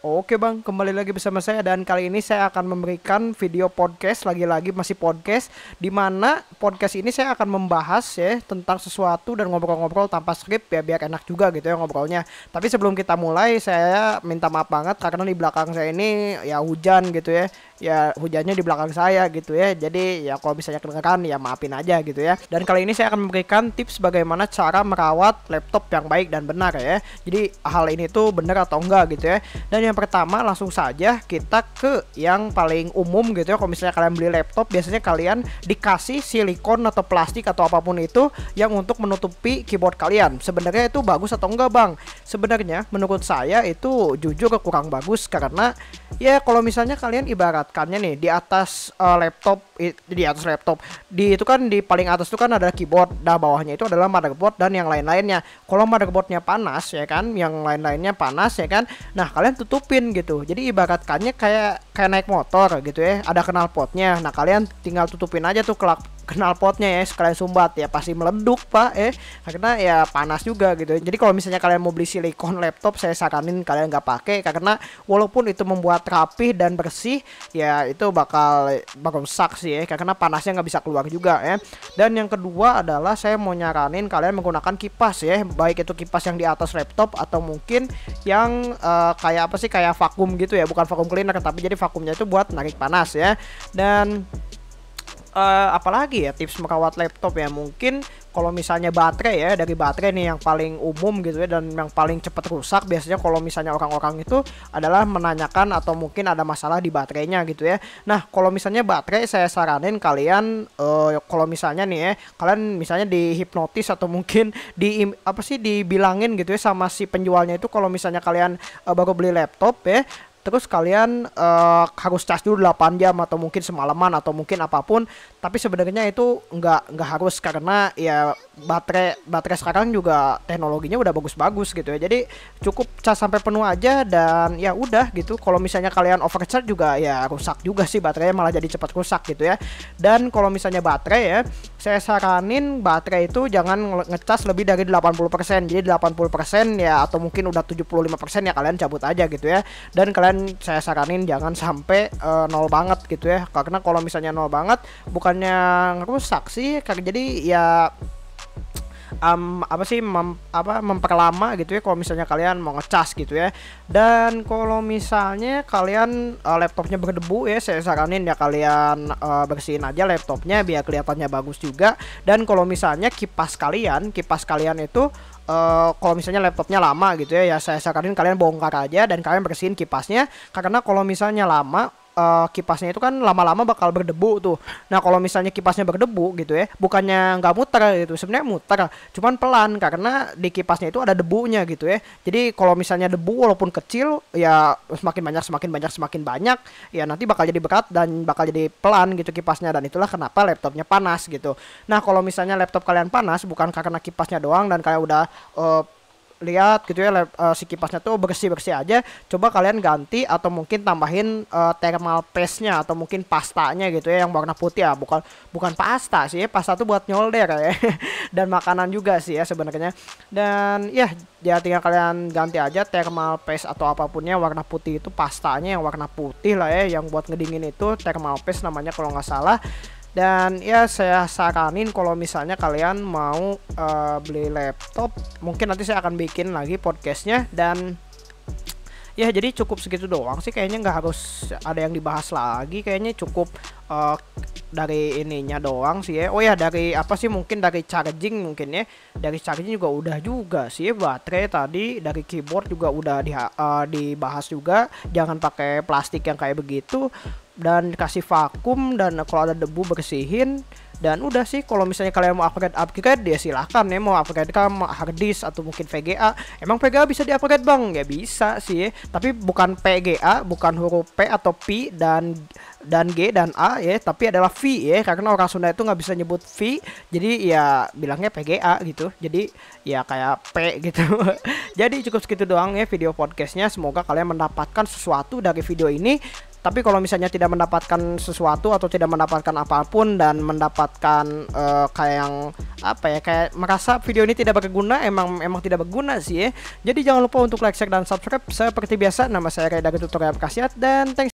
Oke Bang, kembali lagi bersama saya dan kali ini saya akan memberikan video podcast lagi-lagi masih podcast di mana podcast ini saya akan membahas ya tentang sesuatu dan ngobrol-ngobrol tanpa skrip ya biar enak juga gitu ya ngobrolnya. Tapi sebelum kita mulai saya minta maaf banget karena di belakang saya ini ya hujan gitu ya ya hujannya di belakang saya gitu ya jadi ya kalau misalnya kedengeran ya maafin aja gitu ya dan kali ini saya akan memberikan tips bagaimana cara merawat laptop yang baik dan benar ya jadi hal ini tuh benar atau enggak gitu ya dan yang pertama langsung saja kita ke yang paling umum gitu ya kalau misalnya kalian beli laptop biasanya kalian dikasih silikon atau plastik atau apapun itu yang untuk menutupi keyboard kalian sebenarnya itu bagus atau enggak bang sebenarnya menurut saya itu jujur kurang bagus karena ya kalau misalnya kalian ibarat mendapatkannya nih di atas uh, laptop i, di atas laptop di itu kan di paling atas itu kan ada keyboard dah bawahnya itu adalah motherboard dan yang lain-lainnya kalau motherboardnya panas ya kan yang lain-lainnya panas ya kan nah kalian tutupin gitu jadi ibaratkannya kayak kayak naik motor gitu ya ada knalpotnya nah kalian tinggal tutupin aja tuh kelak kenal potnya ya sekalian sumbat ya pasti meleduk pak eh karena ya panas juga gitu jadi kalau misalnya kalian mau beli silikon laptop saya saranin kalian nggak pakai karena walaupun itu membuat rapih dan bersih ya itu bakal bakal sak sih ya karena panasnya nggak bisa keluar juga ya dan yang kedua adalah saya mau nyaranin kalian menggunakan kipas ya baik itu kipas yang di atas laptop atau mungkin yang uh, kayak apa sih kayak vakum gitu ya bukan vakum cleaner tapi jadi vakumnya itu buat narik panas ya dan uh, eh, apalagi ya tips merawat laptop ya mungkin kalau misalnya baterai ya dari baterai nih yang paling umum gitu ya dan yang paling cepat rusak biasanya kalau misalnya orang-orang itu adalah menanyakan atau mungkin ada masalah di baterainya gitu ya nah kalau misalnya baterai saya saranin kalian uh, kalau misalnya nih ya kalian misalnya dihipnotis atau mungkin di apa sih dibilangin gitu ya sama si penjualnya itu kalau misalnya kalian uh, baru beli laptop ya terus kalian uh, harus charge dulu 8 jam atau mungkin semalaman atau mungkin apapun tapi sebenarnya itu nggak nggak harus karena ya baterai baterai sekarang juga teknologinya udah bagus-bagus gitu ya jadi cukup charge sampai penuh aja dan ya udah gitu kalau misalnya kalian overcharge juga ya rusak juga sih baterainya malah jadi cepat rusak gitu ya dan kalau misalnya baterai ya saya saranin baterai itu jangan ngecas lebih dari 80% jadi 80% ya atau mungkin udah 75% ya kalian cabut aja gitu ya dan kalian dan saya saranin jangan sampai uh, nol banget gitu ya karena kalau misalnya nol banget bukannya rusak sih karena jadi ya um, apa sih mem, apa memperlama gitu ya kalau misalnya kalian mau ngecas gitu ya dan kalau misalnya kalian uh, laptopnya berdebu ya saya saranin ya kalian uh, bersihin aja laptopnya biar kelihatannya bagus juga dan kalau misalnya kipas kalian kipas kalian itu Eh, kalau misalnya laptopnya lama gitu ya ya saya saranin kalian bongkar aja dan kalian bersihin kipasnya karena kalau misalnya lama uh, kipasnya itu kan lama-lama bakal berdebu tuh. Nah kalau misalnya kipasnya berdebu gitu ya, bukannya nggak muter gitu, sebenarnya muter, cuman pelan karena di kipasnya itu ada debunya gitu ya. Jadi kalau misalnya debu walaupun kecil ya semakin banyak semakin banyak semakin banyak ya nanti bakal jadi berat dan bakal jadi pelan gitu kipasnya dan itulah kenapa laptopnya panas gitu. Nah kalau misalnya laptop kalian panas bukan karena kipasnya doang dan kayak udah uh, lihat gitu ya uh, si kipasnya tuh bersih bersih aja coba kalian ganti atau mungkin tambahin uh, thermal paste nya atau mungkin pastanya gitu ya yang warna putih ya bukan bukan pasta sih ya, pasta tuh buat nyolder ya dan makanan juga sih ya sebenarnya dan ya ya tinggal kalian ganti aja thermal paste atau apapunnya warna putih itu pastanya yang warna putih lah ya yang buat ngedingin itu thermal paste namanya kalau nggak salah dan ya saya saranin kalau misalnya kalian mau uh, beli laptop mungkin nanti saya akan bikin lagi podcastnya dan ya jadi cukup segitu doang sih kayaknya nggak harus ada yang dibahas lagi kayaknya cukup uh, dari ininya doang sih ya oh ya dari apa sih mungkin dari charging mungkin ya dari charging juga udah juga sih ya. baterai tadi dari keyboard juga udah di, uh, eh, dibahas juga jangan pakai plastik yang kayak begitu dan kasih vakum dan kalau ada debu bersihin dan udah sih kalau misalnya kalian mau upgrade upgrade ya silahkan ya mau upgrade kan hard disk atau mungkin VGA emang VGA bisa di upgrade bang ya bisa sih tapi bukan PGA bukan huruf P atau P dan dan G dan A ya tapi adalah V ya karena orang Sunda itu nggak bisa nyebut V jadi ya bilangnya PGA gitu jadi ya kayak P gitu jadi cukup segitu doang ya video podcastnya semoga kalian mendapatkan sesuatu dari video ini tapi kalau misalnya tidak mendapatkan sesuatu atau tidak mendapatkan apapun dan mendapatkan uh, kayak yang apa ya kayak merasa video ini tidak berguna emang emang tidak berguna sih ya jadi jangan lupa untuk like share dan subscribe seperti biasa nama saya Reda Tutorial Kasiat dan thanks